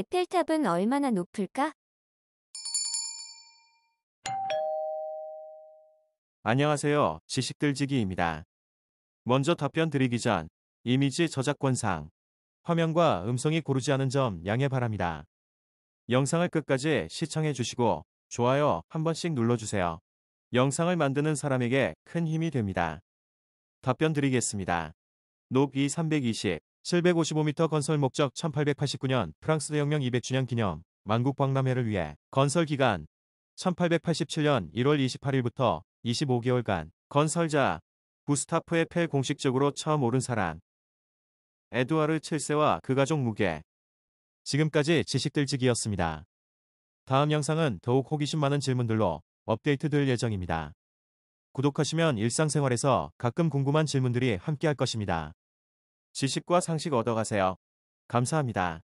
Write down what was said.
에펠탑은 얼마나 높을까? 안녕하세요. 지식들지기입니다. 먼저 답변 드리기 전 이미지 저작권상 화면과 음성이 고르지 않은 점 양해 바랍니다. 영상을 끝까지 시청해 주시고 좋아요 한 번씩 눌러주세요. 영상을 만드는 사람에게 큰 힘이 됩니다. 답변 드리겠습니다. 높 E320 755m 건설 목적 1889년 프랑스 대혁명 200주년 기념 만국박람회를 위해 건설 기간 1887년 1월 28일부터 25개월간 건설자 부스타프의펠 공식적으로 처음 오른 사람 에드와르 7세와 그 가족 무게 지금까지 지식들지기였습니다. 다음 영상은 더욱 호기심 많은 질문들로 업데이트 될 예정입니다. 구독하시면 일상생활에서 가끔 궁금한 질문들이 함께할 것입니다. 지식과 상식 얻어가세요. 감사합니다.